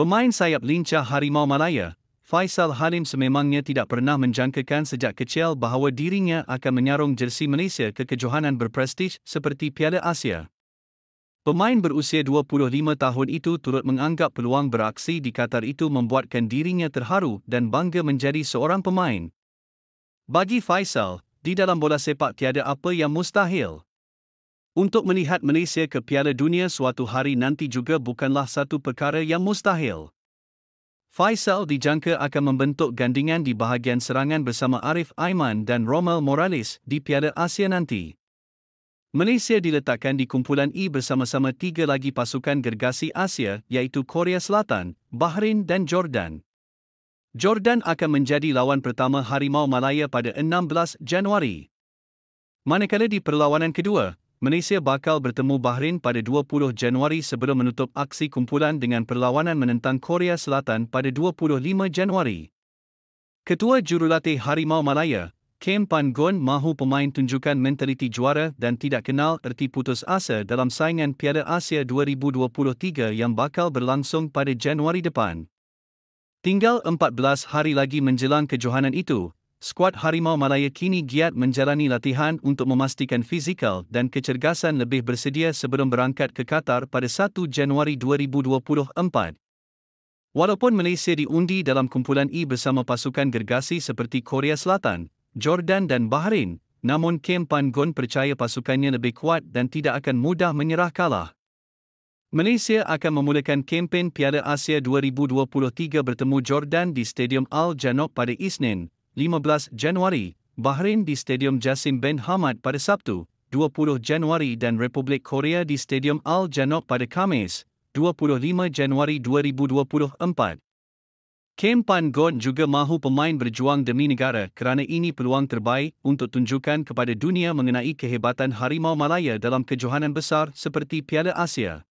Pemain sayap lincah Harimau Malaya, Faisal Halim sememangnya tidak pernah menjangkakan sejak kecil bahawa dirinya akan menyarung jersi Malaysia ke kejohanan berprestij seperti Piala Asia. Pemain berusia 25 tahun itu turut menganggap peluang beraksi di Qatar itu membuatkan dirinya terharu dan bangga menjadi seorang pemain. Bagi Faisal, di dalam bola sepak tiada apa yang mustahil. Untuk melihat Malaysia ke Piala Dunia suatu hari nanti juga bukanlah satu perkara yang mustahil. Faisal dijangka akan membentuk gandingan di bahagian serangan bersama Arif Aiman dan Romel Morales di Piala Asia nanti. Malaysia diletakkan di kumpulan E bersama-sama tiga lagi pasukan gergasi Asia iaitu Korea Selatan, Bahrain dan Jordan. Jordan akan menjadi lawan pertama Harimau Malaya pada 16 Januari. Manakala di perlawanan kedua, Malaysia bakal bertemu Bahrain pada 20 Januari sebelum menutup aksi kumpulan dengan perlawanan menentang Korea Selatan pada 25 Januari. Ketua Jurulatih Harimau Malaya, Kim Pan gon mahu pemain tunjukkan mentaliti juara dan tidak kenal erti putus asa dalam saingan Piala Asia 2023 yang bakal berlangsung pada Januari depan. Tinggal 14 hari lagi menjelang kejohanan itu, skuad Harimau Malaya kini giat menjalani latihan untuk memastikan fizikal dan kecergasan lebih bersedia sebelum berangkat ke Qatar pada 1 Januari 2024. Walaupun Malaysia diundi dalam kumpulan E bersama pasukan gergasi seperti Korea Selatan, Jordan dan Bahrain, namun Kim Pan Gon percaya pasukannya lebih kuat dan tidak akan mudah menyerah kalah. Malaysia akan memulakan kempen Piala Asia 2023 bertemu Jordan di Stadium Al Janok pada Isnin, 15 Januari, Bahrain di Stadium Jasim bin Hamad pada Sabtu, 20 Januari dan Republik Korea di Stadium Al Janok pada Khamis, 25 Januari 2024. Kim Pan Gon juga mahu pemain berjuang demi negara kerana ini peluang terbaik untuk tunjukkan kepada dunia mengenai kehebatan Harimau Malaya dalam kejohanan besar seperti Piala Asia.